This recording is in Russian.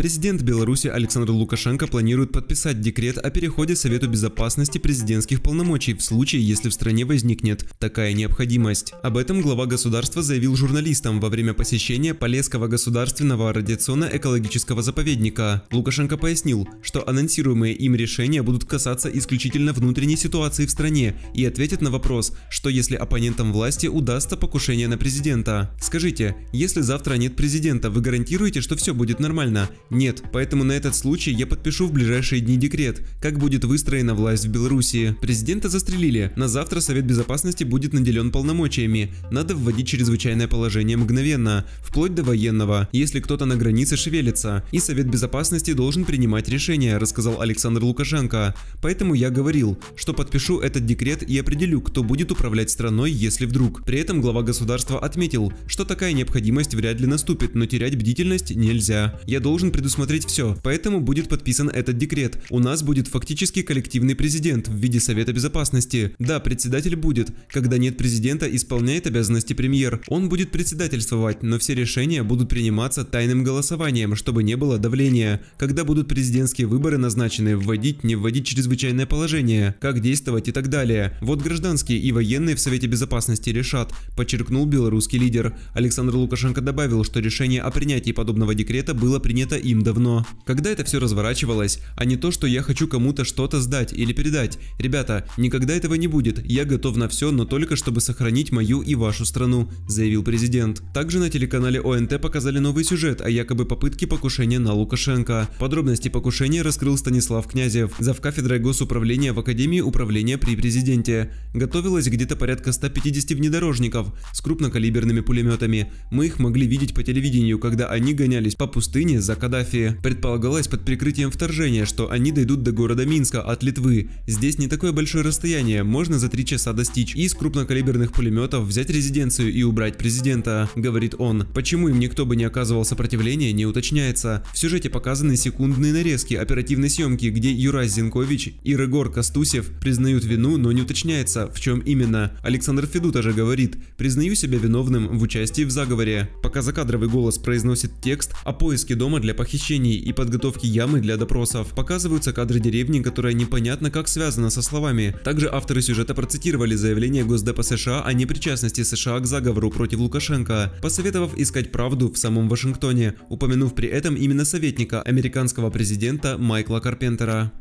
Президент Беларуси Александр Лукашенко планирует подписать декрет о переходе Совету Безопасности президентских полномочий в случае, если в стране возникнет такая необходимость. Об этом глава государства заявил журналистам во время посещения Полесского государственного радиационно-экологического заповедника. Лукашенко пояснил, что анонсируемые им решения будут касаться исключительно внутренней ситуации в стране и ответят на вопрос, что если оппонентам власти удастся покушение на президента. Скажите, если завтра нет президента, вы гарантируете, что все будет нормально? Нет, поэтому на этот случай я подпишу в ближайшие дни декрет, как будет выстроена власть в Беларуси. Президента застрелили, на завтра Совет Безопасности будет наделен полномочиями, надо вводить чрезвычайное положение мгновенно, вплоть до военного, если кто-то на границе шевелится, и Совет Безопасности должен принимать решение, рассказал Александр Лукашенко. Поэтому я говорил, что подпишу этот декрет и определю, кто будет управлять страной, если вдруг. При этом глава государства отметил, что такая необходимость вряд ли наступит, но терять бдительность нельзя. Я должен предусмотреть все, поэтому будет подписан этот декрет. У нас будет фактически коллективный президент в виде Совета Безопасности. Да, председатель будет. Когда нет президента, исполняет обязанности премьер. Он будет председательствовать, но все решения будут приниматься тайным голосованием, чтобы не было давления. Когда будут президентские выборы назначены, вводить, не вводить чрезвычайное положение, как действовать и так далее. Вот гражданские и военные в Совете Безопасности решат, подчеркнул белорусский лидер. Александр Лукашенко добавил, что решение о принятии подобного декрета было принято и им давно. Когда это все разворачивалось, а не то, что я хочу кому-то что-то сдать или передать. Ребята, никогда этого не будет, я готов на все, но только чтобы сохранить мою и вашу страну, заявил президент. Также на телеканале ОНТ показали новый сюжет о якобы попытке покушения на Лукашенко. Подробности покушения раскрыл Станислав Князев, завкафедрой госуправления в Академии управления при президенте. Готовилось где-то порядка 150 внедорожников с крупнокалиберными пулеметами. Мы их могли видеть по телевидению, когда они гонялись по пустыне за Кадами. Каддафи. Предполагалось под прикрытием вторжения, что они дойдут до города Минска от Литвы. Здесь не такое большое расстояние, можно за три часа достичь. И Из крупнокалиберных пулеметов взять резиденцию и убрать президента, говорит он. Почему им никто бы не оказывал сопротивления, не уточняется. В сюжете показаны секундные нарезки оперативной съемки, где Юра Зинкович и Регор Костусев признают вину, но не уточняется, в чем именно. Александр Федута же говорит, признаю себя виновным в участии в заговоре пока закадровый голос произносит текст о а поиске дома для похищений и подготовке ямы для допросов. Показываются кадры деревни, которая непонятно как связана со словами. Также авторы сюжета процитировали заявление Госдепа США о непричастности США к заговору против Лукашенко, посоветовав искать правду в самом Вашингтоне, упомянув при этом именно советника американского президента Майкла Карпентера.